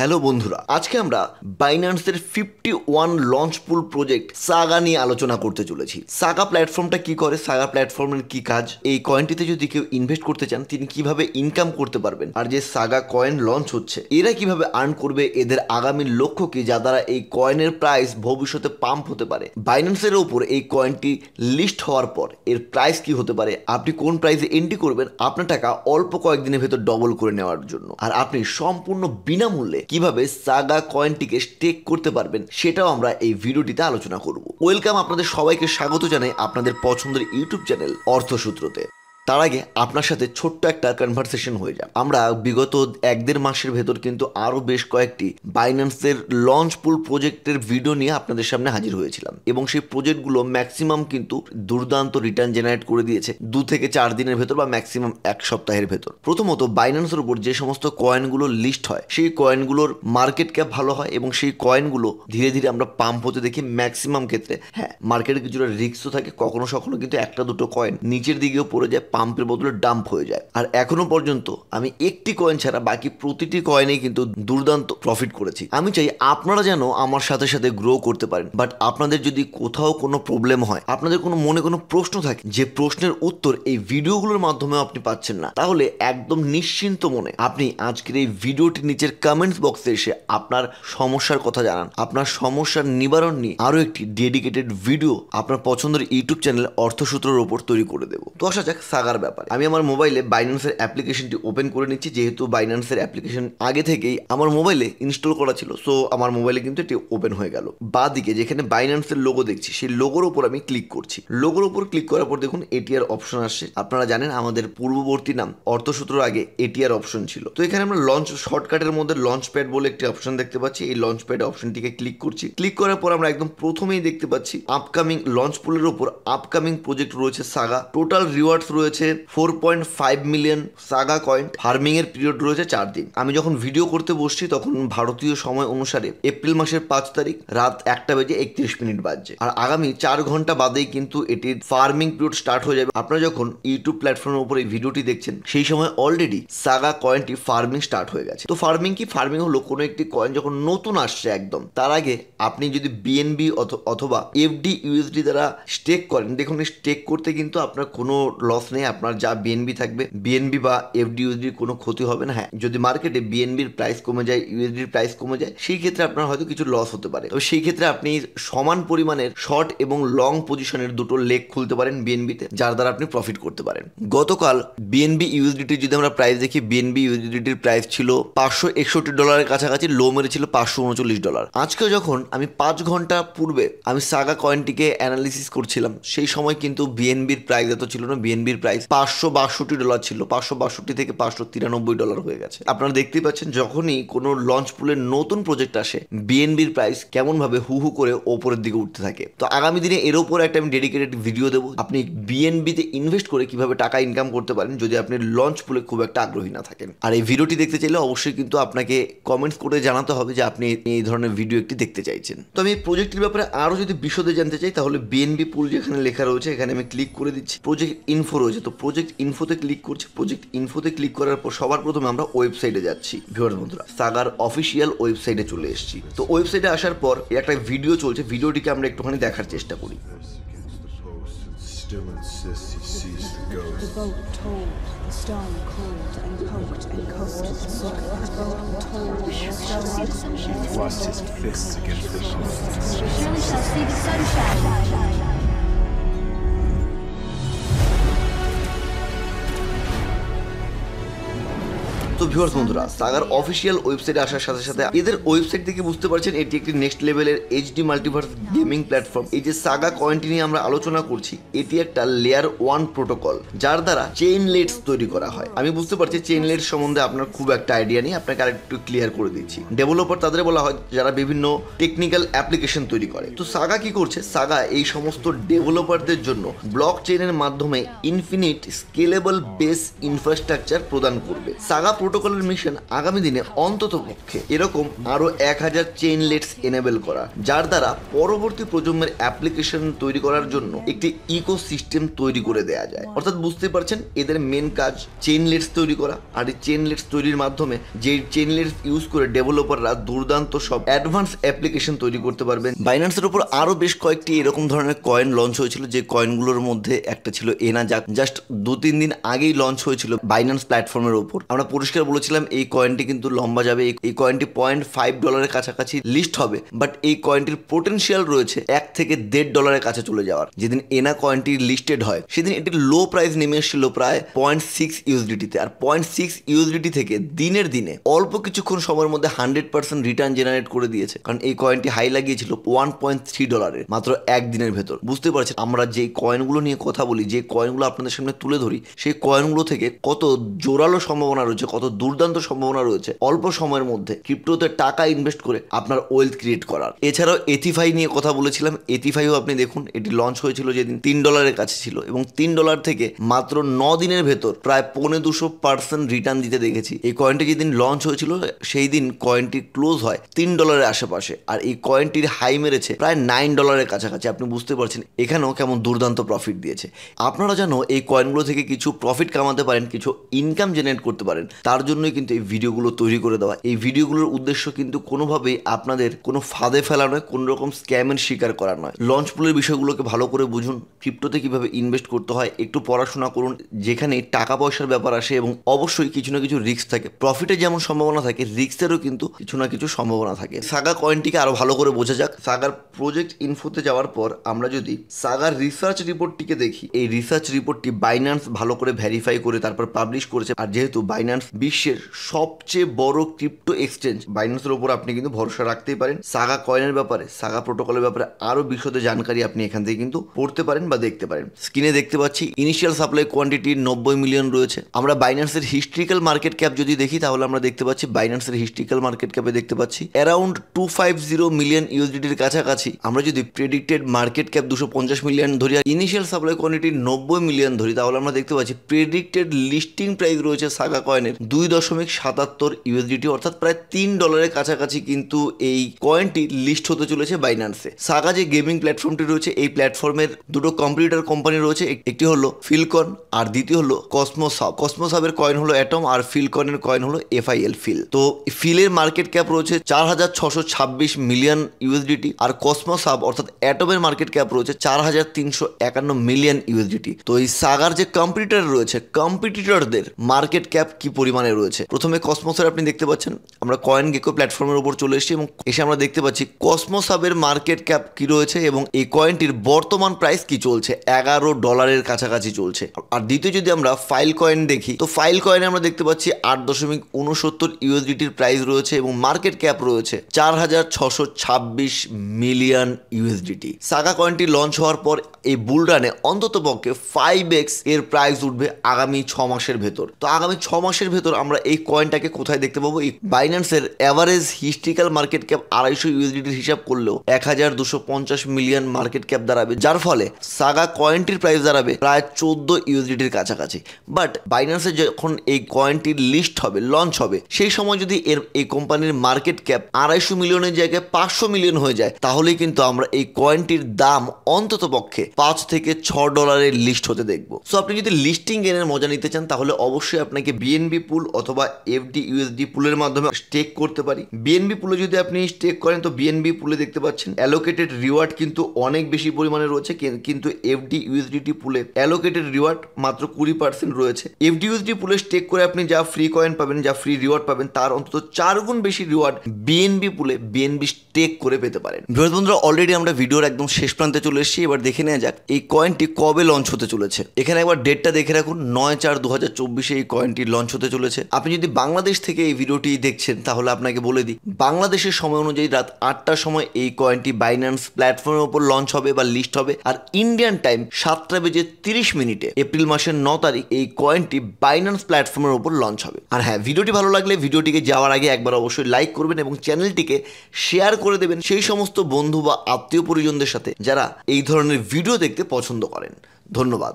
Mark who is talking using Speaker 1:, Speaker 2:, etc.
Speaker 1: Hello বন্ধুরা আজকে আমরা বাইন্যান্সের fifty one launch pool project Saga নিয়ে আলোচনা করতে চলেছি সাগা প্ল্যাটফর্মটা কি করে সাগা প্ল্যাটফর্মের কি কাজ এই কয়েনটিতে যদি কেউ ইনভেস্ট করতে চান তিনি কিভাবে ইনকাম করতে পারবেন আর যে সাগা কয়েন লঞ্চ হচ্ছে এরা কিভাবে আর্ন করবে এদের আগামী লক্ষ্য কি যা দ্বারা এই কয়েনের প্রাইস ভবিষ্যতে পাম্প হতে পারে বাইন্যান্সের ওপর এই কয়েনটি লিস্ট হওয়ার পর এর প্রাইস কি হতে পারে আপনি কোন প্রাইসে এন্ট্রি করবেন আপনার টাকা অল্প কয়েকদিনের ভেতর ডবল করে নেওয়ার জন্য আর আপনি সম্পূর্ণ বিনামূল্যে কিভাবে সাগা কয়েনটিকে স্টেক করতে পারবেন সেটাও আমরা এই ভিডিওটিতে আলোচনা করব ওয়েলকাম আপনাদের সবাইকে স্বাগত জানাই আপনাদের পছন্দের ইউটিউব চ্যানেল অর্থসূত্রতে তার আগে আপনার সাথে ছোট্ট একটা কনভারসেশন হয়ে যায় আমরা বিগত এক দেড় মাসের ভেতর কিন্তু আরও বেশ কয়েকটি বাইন্যান্সের লঞ্চ পুল প্রজেক্টের ভিডিও নিয়ে আপনাদের সামনে হাজির হয়েছিলাম এবং সেই প্রজেক্টগুলো ম্যাক্সিমাম কিন্তু দুর্দান্ত রিটার্ন জেনারেট করে দিয়েছে দু থেকে চার দিনের ভেতর বা ম্যাক্সিমাম এক সপ্তাহের ভেতর প্রথমত বাইন্যান্সের উপর যে সমস্ত কয়েনগুলো লিস্ট হয় সেই কয়েনগুলোর মার্কেট ক্যাপ ভালো হয় এবং সেই কয়েনগুলো ধীরে ধীরে আমরা পাম্প হতে দেখি ম্যাক্সিমাম ক্ষেত্রে হ্যাঁ মার্কেটে কিছুটা রিক্সও থাকে কখনো সখনো কিন্তু একটা দুটো কয়েন নিচের দিকেও পড়ে যায় পাম্পের বদলে ডাম্প হয়ে যায় আর এখনো পর্যন্ত আমি একটি কয়েন ছাড়া বাকি প্রতিটি কয়েনে কিন্তু দুর্দান্ত প্রফিট করেছি আমি চাই আপনারা যেন আমার সাথে সাথে গ্রো করতে পারেন বাট আপনাদের যদি কোথাও কোনো প্রবলেম হয় আপনাদের কোনো মনে কোনো প্রশ্ন থাকে যে প্রশ্নের উত্তর এই ভিডিওগুলোর মাধ্যমে আপনি পাচ্ছেন না তাহলে একদম নিশ্চিন্ত মনে আপনি আজকের এই ভিডিওটি নিচের কমেন্টস বক্সে এসে আপনার সমস্যার কথা জানান আপনার সমস্যার নিবারণ নিয়ে আরও একটি ডেডিকেটেড ভিডিও আপনার পছন্দের ইউটিউব চ্যানেল অর্থসূত্রের ওপর তৈরি করে দেবো তো আসা যাক টাকার ব্যাপারে আমি আমার মোবাইলে বাইন্যান্সের অ্যাপ্লিকেশনটি ওপেন করে নিচ্ছি যেহেতু বাইন্যান্সের অ্যাপ্লিকেশন আগে থেকেই আমার মোবাইলে ইনস্টল করা ছিল সো আমার মোবাইলে কিন্তু এটি ওপেন হয়ে গেল বা দিকে যেখানে বাইন্যান্সের লোগো দেখছি সেই লোগোর ওপর আমি ক্লিক করছি লোগোর ওপর ক্লিক করার পর দেখুন এটিআর অপশন আসছে আপনারা জানেন আমাদের পূর্ববর্তী নাম অর্থসূত্রর আগে এটিআর অপশন ছিল তো এখানে আমরা লঞ্চ শর্টকাটের মধ্যে লঞ্চ প্যাড বলে একটি অপশন দেখতে পাচ্ছি এই লঞ্চ প্যাড অপশনটিকে ক্লিক করছি ক্লিক করার পর আমরা একদম প্রথমেই দেখতে পাচ্ছি আপকামিং লঞ্চ পুলের ওপর আপকামিং প্রজেক্ট রয়েছে সাগা টোটাল রিওয়ার্ডস রয়েছে রয়েছে four point five million Saga coin farming এর পিরিয়ড রয়েছে চার দিন আমি যখন ভিডিও করতে বসছি তখন ভারতীয় সময় অনুসারে এপ্রিল মাসের পাঁচ তারিখ রাত একটা বেজে একত্রিশ মিনিট বাজছে আর আগামী চার ঘন্টা বাদেই কিন্তু এটির ফার্মিং পিরিয়ড স্টার্ট হয়ে যাবে আপনারা যখন ইউটিউব প্ল্যাটফর্মের উপর এই ভিডিওটি দেখছেন সেই সময় অলরেডি সাগা কয়েনটি ফার্মিং স্টার্ট হয়ে গেছে তো ফার্মিং কি ফার্মিং হলো কোনো একটি কয়েন যখন নতুন আসছে একদম তার আগে আপনি যদি বিএনবি অথবা এফডি ইউএসডি দ্বারা স্টেক করেন দেখুন স্টেক করতে কিন্তু আপনার কোনো লস নেই নেই আপনার যা বিএনবি থাকবে বিএনবি বা এফডি ইউএসডির কোনো ক্ষতি হবে না হ্যাঁ যদি মার্কেটে বিএনবির প্রাইস কমে যায় ইউএসডির প্রাইস কমে যায় সেই ক্ষেত্রে আপনার হয়তো কিছু লস হতে পারে তবে সেই ক্ষেত্রে আপনি সমান পরিমাণের শর্ট এবং লং পজিশনের দুটো লেগ খুলতে পারেন বিএনবিতে যার দ্বারা আপনি প্রফিট করতে পারেন গতকাল বিএনবি ইউএসডিটির যদি আমরা প্রাইস দেখি বিএনবি ইউএসডিটির প্রাইস ছিল পাঁচশো একষট্টি ডলারের কাছাকাছি লো মেরেছিল পাঁচশো উনচল্লিশ ডলার আজকে যখন আমি পাঁচ ঘন্টা পূর্বে আমি সাগা কয়েনটিকে অ্যানালিসিস করছিলাম সেই সময় কিন্তু বিএনবির প্রাইস এত ছিল না বিএনবির প্রাইস পাঁচশো বাষট্টি ডলার ছিল পাঁচশো বাষট্টি থেকে পাঁচশো তিরানব্বই ডলার হয়ে গেছে আপনারা দেখতেই পাচ্ছেন যখনই কোনো লঞ্চ পুলের নতুন প্রজেক্ট আসে বিএনবির প্রাইস কেমনভাবে হু হু করে ওপরের দিকে উঠতে থাকে তো আগামী দিনে এর ওপর একটা আমি ডেডিকেটেড ভিডিও দেবো আপনি বিএনবিতে ইনভেস্ট করে কিভাবে টাকা ইনকাম করতে পারেন যদি আপনি লঞ্চ পুলে খুব একটা আগ্রহী না থাকেন আর এই ভিডিওটি দেখতে চাইলে অবশ্যই কিন্তু আপনাকে কমেন্টস করে জানাতে হবে যে আপনি এই ধরনের ভিডিও একটি দেখতে চাইছেন তো আমি এই প্রজেক্টের ব্যাপারে আরও যদি বিশদে জানতে চাই তাহলে বিএনবি পুল যেখানে লেখা রয়েছে এখানে আমি ক্লিক করে দিচ্ছি প্রজেক্ট ইনফো রয়েছে বলছি তো প্রজেক্ট ইনফোতে ক্লিক করছি প্রজেক্ট ইনফোতে ক্লিক করার পর সবার প্রথমে আমরা ওয়েবসাইটে যাচ্ছি ভিউয়ার বন্ধুরা সাগার অফিসিয়াল ওয়েবসাইটে চলে এসেছি তো ওয়েবসাইটে আসার পর একটা ভিডিও চলছে ভিডিওটিকে আমরা একটুখানি দেখার চেষ্টা করি still insists he sees the ghost. The boat told, the stone called and poked and coasted. The boat told, the stone called and thrust his fists against the ship. Surely shall see the sunshine. তো viewers বন্ধুরা সাগার official ওয়েবসাইটে আসার সাথে সাথে এদের website থেকে বুঝতে পারছেন এটি একটি নেক্সট লেভেলের এইচডি মাল্টিভার্স গেমিং প্ল্যাটফর্ম এই যে সাগা কয়েনটি নিয়ে আমরা আলোচনা করছি এটি একটা লেয়ার ওয়ান প্রোটোকল যার দ্বারা চেইন লেটস তৈরি করা হয় আমি বুঝতে পারছি চেইন লেটস সম্বন্ধে আপনার খুব একটা আইডিয়া নেই আপনাকে আরেকটু ক্লিয়ার করে দিচ্ছি ডেভেলপার তাদের বলা হয় যারা বিভিন্ন টেকনিক্যাল অ্যাপ্লিকেশন তৈরি করে তো সাগা কি করছে সাগা এই সমস্ত ডেভেলপারদের জন্য ব্লক চেইনের মাধ্যমে ইনফিনিট স্কেলেবল বেস ইনফ্রাস্ট্রাকচার প্রদান করবে সাগা প্রোটোকলের মিশন আগামী দিনে অন্তত পক্ষে এরকম আরও এক হাজার চেইন লেটস এনেবেল করা যার দ্বারা পরবর্তী প্রজন্মের অ্যাপ্লিকেশন তৈরি করার জন্য একটি ইকো সিস্টেম তৈরি করে দেয়া যায় অর্থাৎ বুঝতে পারছেন এদের মেন কাজ চেইন লেটস তৈরি করা আর এই চেইন লেটস তৈরির মাধ্যমে যে চেইন লেটস ইউজ করে ডেভেলপাররা দুর্দান্ত সব অ্যাডভান্স অ্যাপ্লিকেশন তৈরি করতে পারবেন বাইন্যান্সের উপর আরও বেশ কয়েকটি এরকম ধরনের কয়েন লঞ্চ হয়েছিল যে কয়েনগুলোর মধ্যে একটা ছিল এনা যাক জাস্ট দু তিন দিন আগেই লঞ্চ হয়েছিল বাইন্যান্স প্ল্যাটফর্মের উপর আমরা পরিষ্কার পরিষ্কার বলেছিলাম এই কয়েনটি কিন্তু লম্বা যাবে এই কয়েনটি পয়েন্ট ফাইভ ডলারের কাছাকাছি লিস্ট হবে বাট এই কয়েনটির পোটেন্সিয়াল রয়েছে এক থেকে দেড় ডলারের কাছে চলে যাওয়ার যেদিন এনা কয়েনটি লিস্টেড হয় সেদিন এটির লো প্রাইস নেমে এসেছিল প্রায় পয়েন্ট সিক্স ইউএসডিটিতে আর পয়েন্ট সিক্স ইউএসডিটি থেকে দিনের দিনে অল্প কিছুক্ষণ সময়ের মধ্যে হান্ড্রেড পার্সেন্ট রিটার্ন জেনারেট করে দিয়েছে কারণ এই কয়েনটি হাই লাগিয়েছিল ওয়ান পয়েন্ট থ্রি ডলারের মাত্র একদিনের ভেতর বুঝতে পারছেন আমরা যে কয়েনগুলো নিয়ে কথা বলি যে কয়েনগুলো আপনাদের সামনে তুলে ধরি সেই কয়েনগুলো থেকে কত জোরালো সম্ভাবনা রয়েছে কত দুর্দান্ত সম্ভাবনা রয়েছে অল্প সময়ের মধ্যে ক্রিপ্টোতে টাকা ইনভেস্ট করে আপনার ওয়েলথ ক্রিয়েট করার এছাড়াও এথিফাই নিয়ে কথা বলেছিলাম এথিফাইও আপনি দেখুন এটি লঞ্চ হয়েছিল যেদিন তিন ডলারের কাছে ছিল এবং তিন ডলার থেকে মাত্র ন দিনের ভেতর প্রায় পৌনে দুশো পার্সেন্ট রিটার্ন দিতে দেখেছি এই কয়েনটি যেদিন লঞ্চ হয়েছিল সেই দিন কয়েনটি ক্লোজ হয় তিন ডলারের আশেপাশে আর এই কয়েনটির হাই মেরেছে প্রায় নাইন ডলারের কাছাকাছি আপনি বুঝতে পারছেন এখানেও কেমন দুর্দান্ত প্রফিট দিয়েছে আপনারা যেন এই কয়েনগুলো থেকে কিছু প্রফিট কামাতে পারেন কিছু ইনকাম জেনারেট করতে পারেন তার তার জন্যই কিন্তু এই ভিডিওগুলো তৈরি করে দেওয়া এই ভিডিওগুলোর উদ্দেশ্য কিন্তু কোনোভাবেই আপনাদের কোনো ফাঁদে ফেলা নয় কোনো রকম স্ক্যামের শিকার করা নয় লঞ্চ পুলের বিষয়গুলোকে ভালো করে বুঝুন ক্রিপ্টোতে কিভাবে ইনভেস্ট করতে হয় একটু পড়াশোনা করুন যেখানে টাকা পয়সার ব্যাপার আসে এবং অবশ্যই কিছু না কিছু রিস্ক থাকে প্রফিটে যেমন সম্ভাবনা থাকে রিস্কেরও কিন্তু কিছু না কিছু সম্ভাবনা থাকে সাগা কয়েনটিকে আরও ভালো করে বোঝা যাক সাগার প্রজেক্ট ইনফোতে যাওয়ার পর আমরা যদি সাগার রিসার্চ রিপোর্টটিকে দেখি এই রিসার্চ রিপোর্টটি বাইন্যান্স ভালো করে ভ্যারিফাই করে তারপর পাবলিশ করেছে আর যেহেতু বাইন্যান্স বি বিশ্বের সবচেয়ে বড় ক্রিপ্টো এক্সচেঞ্জ এর উপর আপনি কিন্তু ভরসা রাখতেই পারেন সাগা কয়েনের ব্যাপারে সাগা প্রোটোকলের ব্যাপারে আরও বিশদে জানকারি আপনি এখান থেকে কিন্তু পড়তে পারেন বা দেখতে পারেন স্ক্রিনে দেখতে পাচ্ছি ইনিশিয়াল সাপ্লাই কোয়ান্টিটি নব্বই মিলিয়ন রয়েছে আমরা বাইন্যান্সের হিস্ট্রিক্যাল মার্কেট ক্যাপ যদি দেখি তাহলে আমরা দেখতে পাচ্ছি বাইন্যান্সের হিস্ট্রিক্যাল মার্কেট ক্যাপে দেখতে পাচ্ছি around two five zero million ইউএসডিটির কাছাকাছি আমরা যদি প্রেডিক্টেড মার্কেট ক্যাপ দুশো পঞ্চাশ মিলিয়ন ধরি আর ইনিশিয়াল সাপ্লাই কোয়ান্টিটি নব্বই মিলিয়ন ধরি তাহলে আমরা দেখতে পাচ্ছি প্রেডিক্টেড লিস্টিং প্রাইস রয়েছে সাগা কয়েনের দু দুই দশমিক সাতাত্তর ইউএসডিটি অর্থাৎ প্রায় তিন ডলারের কাছাকাছি কিন্তু এই কয়েনটি লিস্ট হতে চলেছে বাইন্যান্সে সাগা যে গেমিং প্ল্যাটফর্মটি রয়েছে এই প্ল্যাটফর্মের দুটো কম্পিউটার কোম্পানি রয়েছে একটি হলো ফিলকন আর দ্বিতীয় হলো কসমোসাব কসমোসাবের কয়েন হলো অ্যাটম আর ফিলকনের কয়েন হলো এফআইএল ফিল তো ফিলের মার্কেট ক্যাপ রয়েছে চার হাজার ছশো ছাব্বিশ মিলিয়ন ইউএসডিটি আর কসমোসাব অর্থাৎ অ্যাটমের মার্কেট ক্যাপ রয়েছে চার হাজার তিনশো একান্ন মিলিয়ন ইউএসডিটি তো এই সাগার যে কম্পিউটার রয়েছে কম্পিটিটরদের মার্কেট ক্যাপ কি পরিমাণে মানে রয়েছে প্রথমে কসমোসের আপনি দেখতে পাচ্ছেন আমরা কয়েন গেকো প্ল্যাটফর্মের উপর চলে এসেছি এবং এসে আমরা দেখতে পাচ্ছি কসমোস হাবের মার্কেট ক্যাপ কি রয়েছে এবং এই কয়েনটির বর্তমান প্রাইস কি চলছে এগারো ডলারের কাছাকাছি চলছে আর দ্বিতীয় যদি আমরা ফাইল কয়েন দেখি তো ফাইল কয়েনে আমরা দেখতে পাচ্ছি আট দশমিক উনসত্তর ইউএসডিটির প্রাইস রয়েছে এবং মার্কেট ক্যাপ রয়েছে চার হাজার ছশো ছাব্বিশ মিলিয়ন ইউএসডিটি সাগা কয়েনটি লঞ্চ হওয়ার পর এই বুলডানে অন্তত পক্ষে ফাইভ এক্স এর প্রাইস উঠবে আগামী ছ মাসের ভেতর তো আগামী ছ মাসের ভেতর বছর আমরা এই কয়েনটাকে কোথায় দেখতে পাবো বাইন্যান্সের অ্যাভারেজ হিস্ট্রিক্যাল মার্কেট ক্যাপ আড়াইশো ইউএসডিটির হিসাব করলেও এক হাজার দুশো পঞ্চাশ মিলিয়ন মার্কেট ক্যাপ দাঁড়াবে যার ফলে সাগা কয়েনটির প্রাইস দাঁড়াবে প্রায় চোদ্দ ইউএসডিটির কাছাকাছি বাট বাইন্যান্সের যখন এই কয়েনটির লিস্ট হবে লঞ্চ হবে সেই সময় যদি এর এই কোম্পানির মার্কেট ক্যাপ আড়াইশো মিলিয়নের জায়গায় পাঁচশো মিলিয়ন হয়ে যায় তাহলেই কিন্তু আমরা এই কয়েনটির দাম অন্তত পক্ষে পাঁচ থেকে ছ ডলারের লিস্ট হতে দেখবো সো আপনি যদি লিস্টিং এনের মজা নিতে চান তাহলে অবশ্যই আপনাকে বিএনবি পুল পুল অথবা এফডি ইউএসডি পুলের মাধ্যমে স্টেক করতে পারি বিএনবি পুলে যদি আপনি স্টেক করেন তো বিএনবি পুলে দেখতে পাচ্ছেন অ্যালোকেটেড রিওয়ার্ড কিন্তু অনেক বেশি পরিমাণে রয়েছে কিন্তু এফডি ইউএসডিটি পুলে অ্যালোকেটেড রিওয়ার্ড মাত্র কুড়ি পার্সেন্ট রয়েছে এফডি ইউএসডি পুলে স্টেক করে আপনি যা ফ্রি কয়েন পাবেন যা ফ্রি রিওয়ার্ড পাবেন তার অন্তত চার গুণ বেশি রিওয়ার্ড বিএনবি পুলে বিএনবি স্টেক করে পেতে পারেন বৃহস্পতি বন্ধুরা অলরেডি আমরা ভিডিওর একদম শেষ প্রান্তে চলে এসেছি এবার দেখে নেওয়া যাক এই কয়েনটি কবে লঞ্চ হতে চলেছে এখানে একবার ডেটটা দেখে রাখুন নয় চার দু হাজার চব্বিশে এই কয়েনটি লঞ্চ হতে চলেছে করেছে আপনি যদি বাংলাদেশ থেকে এই ভিডিওটি দেখছেন তাহলে আপনাকে বলে দিই বাংলাদেশের সময় অনুযায়ী রাত আটটার সময় এই কয়েনটি বাইন্যান্স প্ল্যাটফর্মের উপর লঞ্চ হবে বা লিস্ট হবে আর ইন্ডিয়ান টাইম সাতটা বেজে তিরিশ মিনিটে এপ্রিল মাসের ন তারিখ এই কয়েনটি বাইন্যান্স প্ল্যাটফর্মের উপর লঞ্চ হবে আর হ্যাঁ ভিডিওটি ভালো লাগলে ভিডিওটিকে যাওয়ার আগে একবার অবশ্যই লাইক করবেন এবং চ্যানেলটিকে শেয়ার করে দেবেন সেই সমস্ত বন্ধু বা আত্মীয় পরিজনদের সাথে যারা এই ধরনের ভিডিও দেখতে পছন্দ করেন ধন্যবাদ